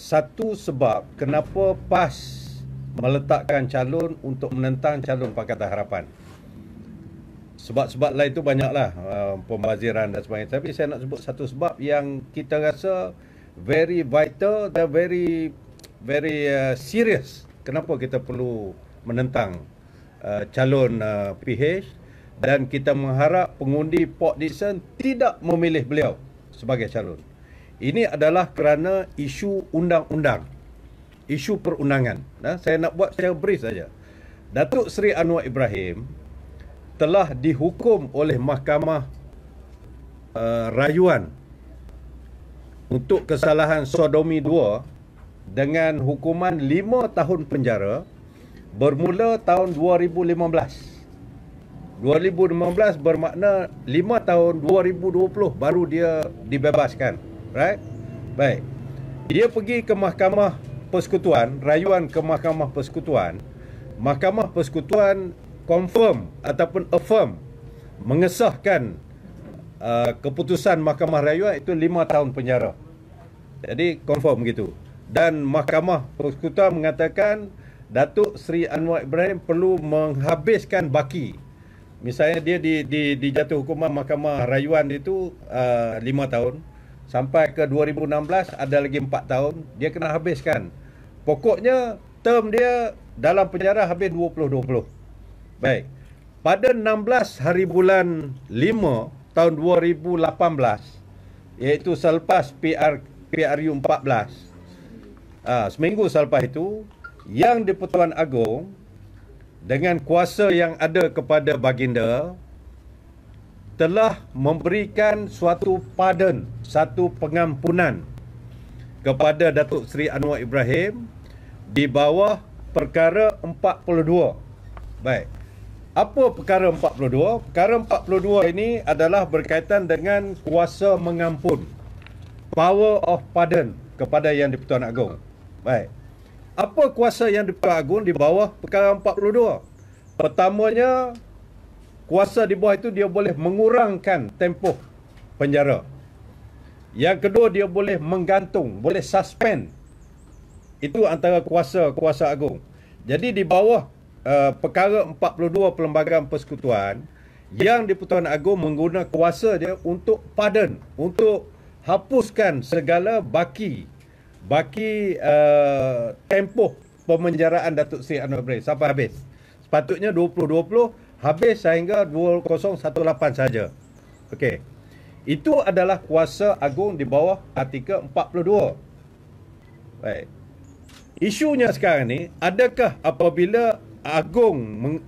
satu sebab kenapa PAS meletakkan calon untuk menentang calon Pakatan Harapan. Sebab-sebab lain tu banyaklah uh, eh, pembaziran dan sebagainya. Tapi saya nak sebut satu sebab yang kita rasa very vital dan very very uh, serious. Kenapa kita perlu menentang uh, calon uh, PH dan kita mengharap pengundi Port Dickson tidak memilih beliau sebagai calon. Ini adalah kerana isu undang-undang. Isu perundangan. Nah, saya nak buat saya brief saja. Datuk Seri Anwar Ibrahim telah dihukum oleh mahkamah uh, rayuan untuk kesalahan sodomi 2 dengan hukuman 5 tahun penjara bermula tahun 2015. 2015 bermakna 5 tahun 2020 baru dia dibebaskan right baik dia pergi ke mahkamah persekutuan rayuan ke mahkamah persekutuan mahkamah persekutuan confirm ataupun affirm mengesahkan uh, keputusan mahkamah rayuan itu lima tahun penjara jadi confirm gitu dan mahkamah persekutuan mengatakan Datuk Seri Anwar Ibrahim perlu menghabiskan baki misalnya dia di di jatuh hukuman mahkamah rayuan itu uh, 5 tahun sampai ke 2016 ada lagi 4 tahun dia kena habiskan pokoknya term dia dalam penjara habis 2020 baik pada 16 hari bulan 5 tahun 2018 iaitu selepas PR PRU 14 aa, seminggu selepas itu yang di Pertuan Agong dengan kuasa yang ada kepada baginda telah memberikan suatu pardon, satu pengampunan kepada Datuk Seri Anwar Ibrahim di bawah perkara 42. Baik. Apa perkara 42? Perkara 42 ini adalah berkaitan dengan kuasa mengampun. Power of pardon kepada Yang di-Pertuan Agong. Baik. Apa kuasa Yang di-Pertuan Agong di bawah perkara 42? Pertamanya, kuasa di bawah itu dia boleh mengurangkan tempoh penjara. Yang kedua dia boleh menggantung, boleh suspend. Itu antara kuasa-kuasa agung. Jadi di bawah uh, perkara 42 Perlembagaan Persekutuan yang di-Pertuan agung menggunakan kuasa dia untuk pardon, untuk hapuskan segala baki baki uh, tempoh pemenjaraan Datuk Seri Anwar Ibrahim sampai habis. Sepatutnya 2020 habis sehingga 2018 saja. Okey. Itu adalah kuasa agung di bawah artikel 42. Baik. Isunya sekarang ni, adakah apabila agung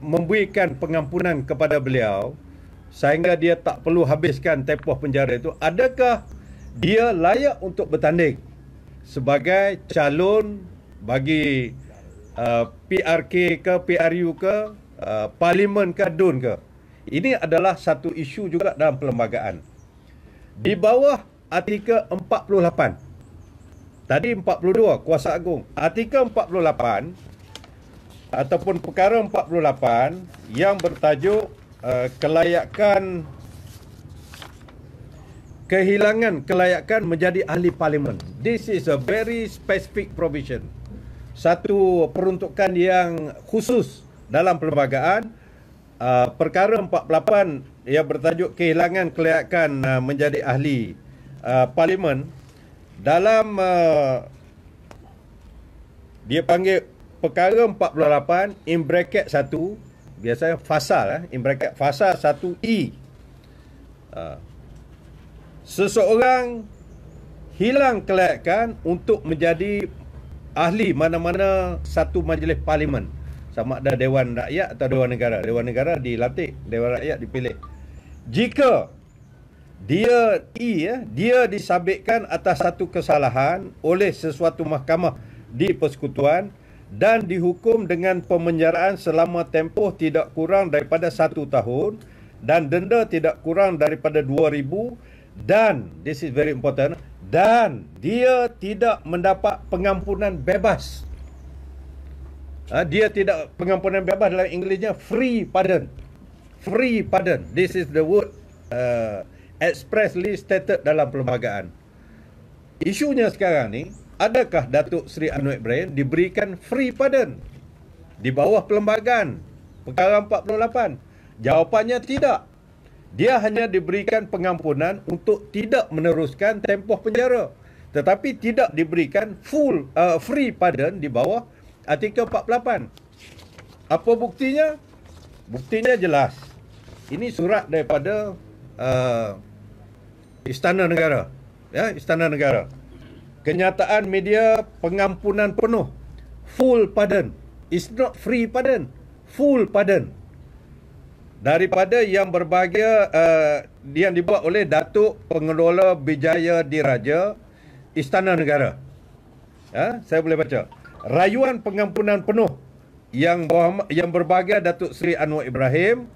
memberikan pengampunan kepada beliau sehingga dia tak perlu habiskan tempoh penjara itu, adakah dia layak untuk bertanding sebagai calon bagi uh, PRK ke PRU ke Uh, parlimen ke DUN ke. Ini adalah satu isu juga dalam perlembagaan. Di bawah artikel 48. Tadi 42 kuasa agung. Artikel 48 ataupun perkara 48 yang bertajuk uh, kelayakan kehilangan kelayakan menjadi ahli parlimen. This is a very specific provision. Satu peruntukan yang khusus dalam perlembagaan uh, perkara 48 yang bertajuk kehilangan kelayakan uh, menjadi ahli uh, parlimen dalam uh, dia panggil perkara 48 in bracket 1 biasanya fasa eh, in bracket fasa 1E uh, seseorang hilang kelayakan untuk menjadi ahli mana-mana satu majlis parlimen sama ada Dewan Rakyat atau Dewan Negara. Dewan Negara dilatih, Dewan Rakyat dipilih. Jika dia I ya, dia disabitkan atas satu kesalahan oleh sesuatu mahkamah di persekutuan dan dihukum dengan pemenjaraan selama tempoh tidak kurang daripada satu tahun dan denda tidak kurang daripada dua ribu dan this is very important dan dia tidak mendapat pengampunan bebas. Ha, dia tidak pengampunan bebas dalam Inggerisnya free pardon. Free pardon. This is the word uh, expressly stated dalam perlembagaan. Isunya sekarang ni, adakah Datuk Seri Anwar Ibrahim diberikan free pardon di bawah perlembagaan Perkara 48? Jawapannya tidak. Dia hanya diberikan pengampunan untuk tidak meneruskan tempoh penjara. Tetapi tidak diberikan full uh, free pardon di bawah artikel 48. Apa buktinya? Buktinya jelas. Ini surat daripada uh, Istana Negara. Ya, Istana Negara. Kenyataan media pengampunan penuh. Full pardon. It's not free pardon. Full pardon. Daripada yang berbahagia uh, yang dibuat oleh Datuk Pengelola Bijaya Diraja Istana Negara. Ya, saya boleh baca rayuan pengampunan penuh yang yang berbahagia Datuk Seri Anwar Ibrahim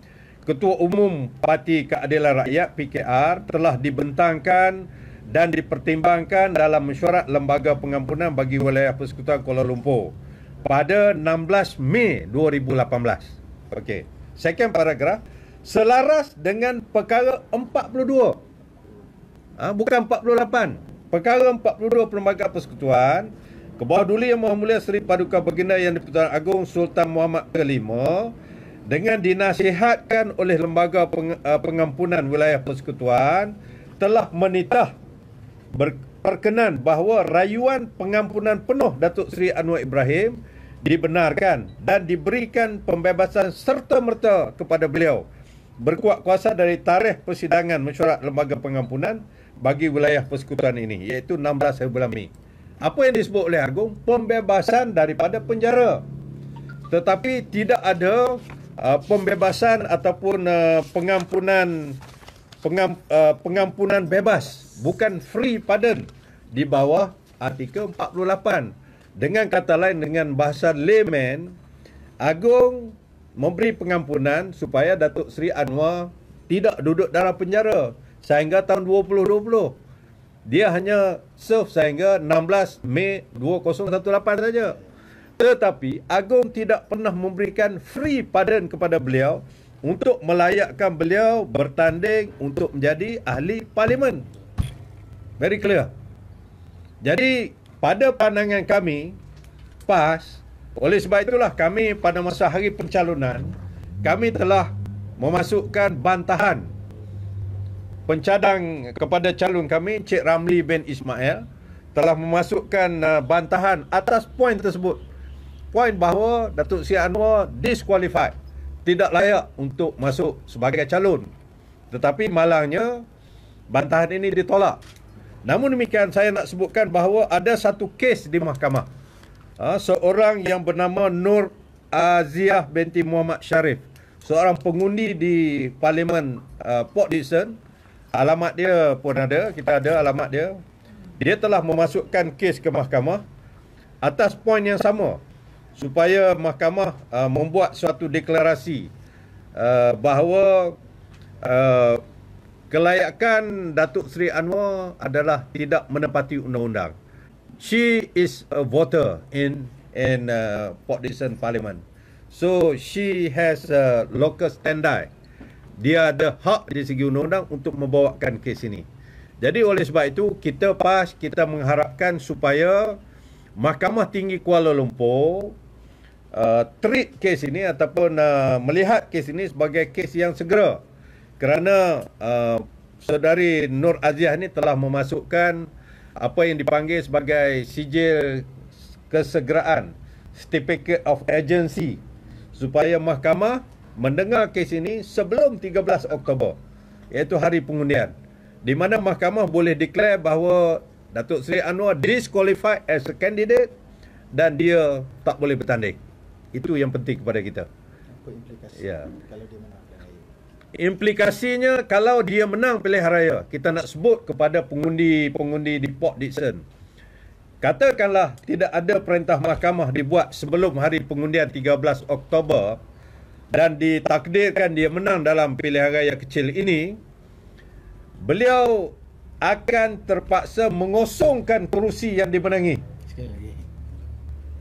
Ketua Umum Parti Keadilan Rakyat PKR telah dibentangkan dan dipertimbangkan dalam mesyuarat Lembaga Pengampunan bagi Wilayah Persekutuan Kuala Lumpur pada 16 Mei 2018. Okey. Second paragraf selaras dengan perkara 42. Ha, ah, bukan 48. Perkara 42 Perlembagaan Persekutuan Kebawah duli Yang Maha Mulia Seri Paduka Baginda Yang di-Pertuan Agong Sultan Muhammad ke-5 dengan dinasihatkan oleh Lembaga uh, Pengampunan Wilayah Persekutuan telah menitah berperkenan bahawa rayuan pengampunan penuh Datuk Seri Anwar Ibrahim dibenarkan dan diberikan pembebasan serta-merta kepada beliau berkuat kuasa dari tarikh persidangan mesyuarat Lembaga Pengampunan bagi wilayah persekutuan ini iaitu 16 Februari Mei apa yang disebut oleh Agung pembebasan daripada penjara tetapi tidak ada uh, pembebasan ataupun uh, pengampunan pengam, uh, pengampunan bebas bukan free pardon di bawah artikel 48 dengan kata lain dengan bahasa layman Agung memberi pengampunan supaya Datuk Seri Anwar tidak duduk dalam penjara sehingga tahun 2020 dia hanya serve sehingga 16 Mei 2018 saja. Tetapi Agong tidak pernah memberikan free pardon kepada beliau untuk melayakkan beliau bertanding untuk menjadi ahli parlimen. Very clear. Jadi pada pandangan kami PAS oleh sebab itulah kami pada masa hari pencalonan kami telah memasukkan bantahan pencadang kepada calon kami Cik Ramli bin Ismail telah memasukkan uh, bantahan atas poin tersebut. Poin bahawa Datuk Sri Anwar disqualified, tidak layak untuk masuk sebagai calon. Tetapi malangnya bantahan ini ditolak. Namun demikian saya nak sebutkan bahawa ada satu kes di mahkamah. Uh, seorang yang bernama Nur Aziah binti Muhammad Sharif, seorang pengundi di Parlimen uh, Port Dickson Alamat dia pun ada, kita ada alamat dia. Dia telah memasukkan kes ke mahkamah atas poin yang sama supaya mahkamah uh, membuat suatu deklarasi uh, bahawa uh, kelayakan Datuk Seri Anwar adalah tidak menepati undang-undang. She is a voter in in uh, Port Dickson Parliament. So she has a local standard dia ada hak dari segi undang-undang untuk membawakan kes ini. Jadi oleh sebab itu kita PAS kita mengharapkan supaya Mahkamah Tinggi Kuala Lumpur uh, treat kes ini ataupun uh, melihat kes ini sebagai kes yang segera. Kerana uh, saudari Nur Aziah ini telah memasukkan apa yang dipanggil sebagai sijil kesegeraan, certificate of agency supaya mahkamah mendengar kes ini sebelum 13 Oktober iaitu hari pengundian di mana mahkamah boleh declare bahawa Datuk Seri Anwar disqualified as a candidate dan dia tak boleh bertanding. Itu yang penting kepada kita. Apa implikasi yeah. kalau dia menang pilihan raya? Implikasinya kalau dia menang pilihan raya, kita nak sebut kepada pengundi-pengundi di Port Dickson. Katakanlah tidak ada perintah mahkamah dibuat sebelum hari pengundian 13 Oktober, dan ditakdirkan dia menang dalam pilihan raya kecil ini beliau akan terpaksa mengosongkan kerusi yang dimenangi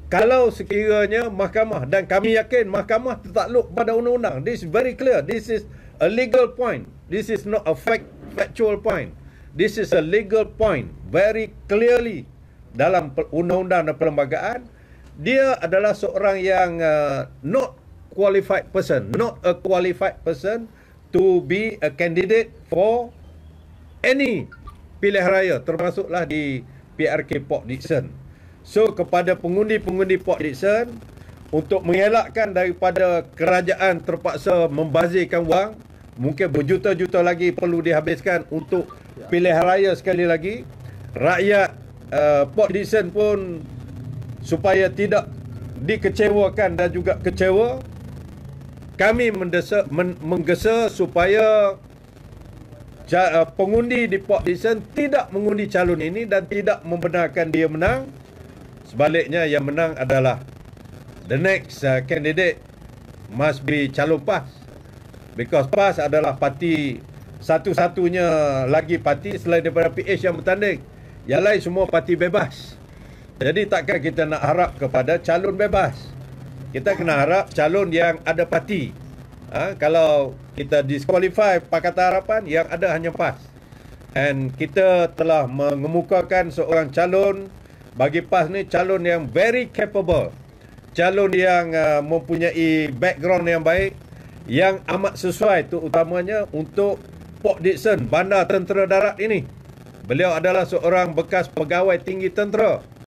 kalau sekiranya mahkamah dan kami yakin mahkamah tertakluk pada undang-undang this is very clear this is a legal point this is not a fact factual point this is a legal point very clearly dalam undang-undang dan perlembagaan dia adalah seorang yang uh, not qualified person, not a qualified person to be a candidate for any pilihan raya termasuklah di PRK Port Dickson. So kepada pengundi-pengundi Port Dickson untuk mengelakkan daripada kerajaan terpaksa membazirkan wang mungkin berjuta-juta lagi perlu dihabiskan untuk ya. pilihan raya sekali lagi rakyat uh, Port Dickson pun supaya tidak dikecewakan dan juga kecewa kami mendesa, men, menggesa supaya ja, uh, pengundi di Port Dickson tidak mengundi calon ini dan tidak membenarkan dia menang. Sebaliknya yang menang adalah the next uh, candidate must be calon PAS. Because PAS adalah parti satu-satunya lagi parti selain daripada PH yang bertanding. Yang lain semua parti bebas. Jadi takkan kita nak harap kepada calon bebas kita kena harap calon yang ada parti. Ha, kalau kita disqualify Pakatan Harapan yang ada hanya PAS. And kita telah mengemukakan seorang calon bagi PAS ni calon yang very capable. Calon yang uh, mempunyai background yang baik yang amat sesuai tu utamanya untuk Port Dickson Bandar Tentera Darat ini. Beliau adalah seorang bekas pegawai tinggi tentera.